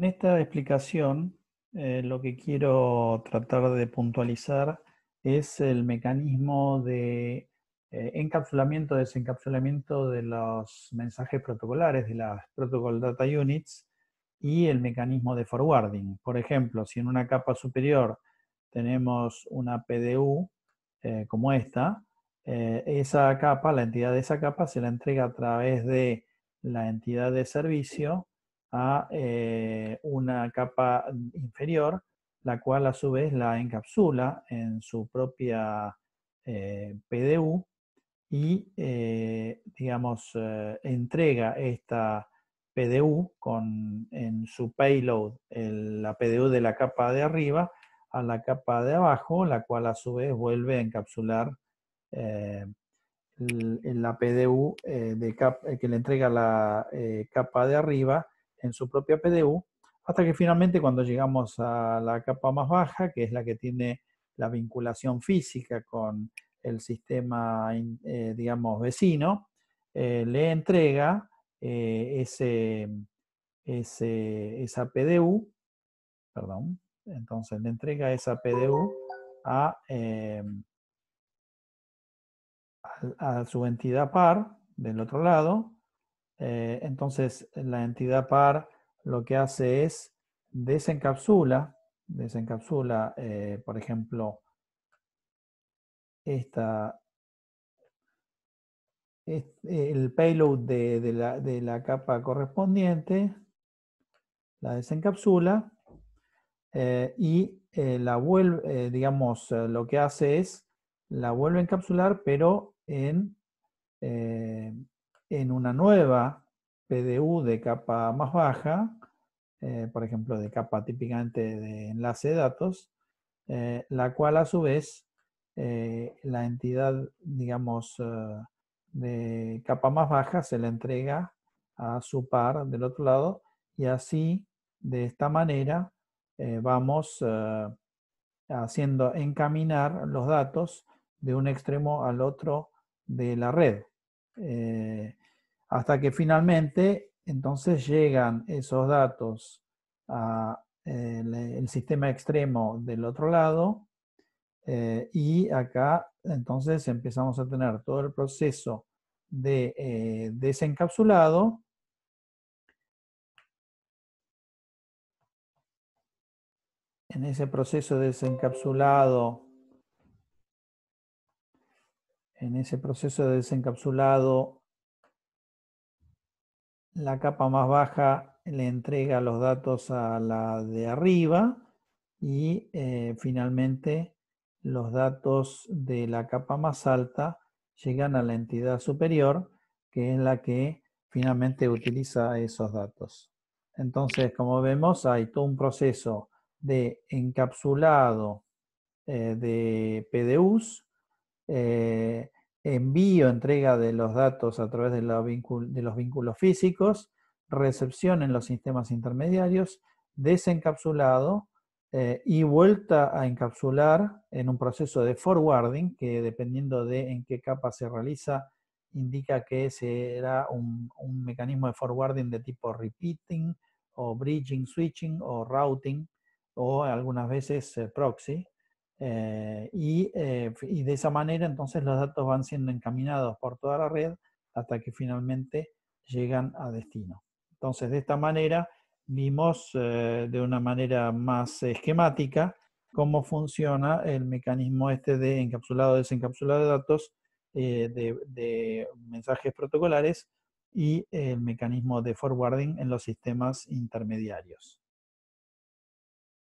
En esta explicación, eh, lo que quiero tratar de puntualizar es el mecanismo de eh, encapsulamiento, desencapsulamiento de los mensajes protocolares de las Protocol Data Units y el mecanismo de forwarding. Por ejemplo, si en una capa superior tenemos una PDU eh, como esta, esa capa, la entidad de esa capa se la entrega a través de la entidad de servicio a una capa inferior, la cual a su vez la encapsula en su propia eh, PDU y, eh, digamos, eh, entrega esta PDU con, en su payload, la PDU de la capa de arriba a la capa de abajo, la cual a su vez vuelve a encapsular la PDU que le entrega la capa de arriba en su propia PDU hasta que finalmente cuando llegamos a la capa más baja, que es la que tiene la vinculación física con el sistema, eh, digamos, vecino, eh, le entrega eh, ese, esa PDU, perdón, entonces le entrega esa PDU a su entidad par del otro lado, entonces la entidad par lo que hace es desencapsula, desencapsula, eh, por ejemplo, esta, eh, el payload de, la, de la capa correspondiente, la desencapsula eh, y la digamos, lo que hace es la vuelve a encapsular, pero en, en una nueva PDU de capa más baja, eh, por ejemplo, de capa típicamente de enlace de datos, eh, la cual a su vez eh, la entidad, digamos, de capa más baja se la entrega a su par del otro lado y así, de esta manera, vamos haciendo encaminar los datos de un extremo al otro de la red hasta que finalmente entonces llegan esos datos al eh, sistema extremo del otro lado eh, y acá entonces empezamos a tener todo el proceso de eh, desencapsulado en ese proceso de desencapsulado en ese proceso de desencapsulado la capa más baja le entrega los datos a la de arriba y eh, finalmente los datos de la capa más alta llegan a la entidad superior, que es la que finalmente utiliza esos datos. Entonces, como vemos, hay todo un proceso de encapsulado eh, de PDUs, eh, envío, entrega de los datos a través de, los vínculos físicos, recepción en los sistemas intermediarios, desencapsulado eh, y vuelta a encapsular en un proceso de forwarding que dependiendo de en qué capa se realiza, indica que será un, un mecanismo de forwarding de tipo repeating o bridging, switching o routing o algunas veces eh, proxy. Eh, eh, y, de esa manera entonces los datos van siendo encaminados por toda la red hasta que finalmente llegan a destino. Entonces de esta manera vimos eh, de una manera más esquemática cómo funciona el mecanismo este de encapsulado, desencapsulado de datos, de, mensajes protocolares y el mecanismo de forwarding en los sistemas intermediarios.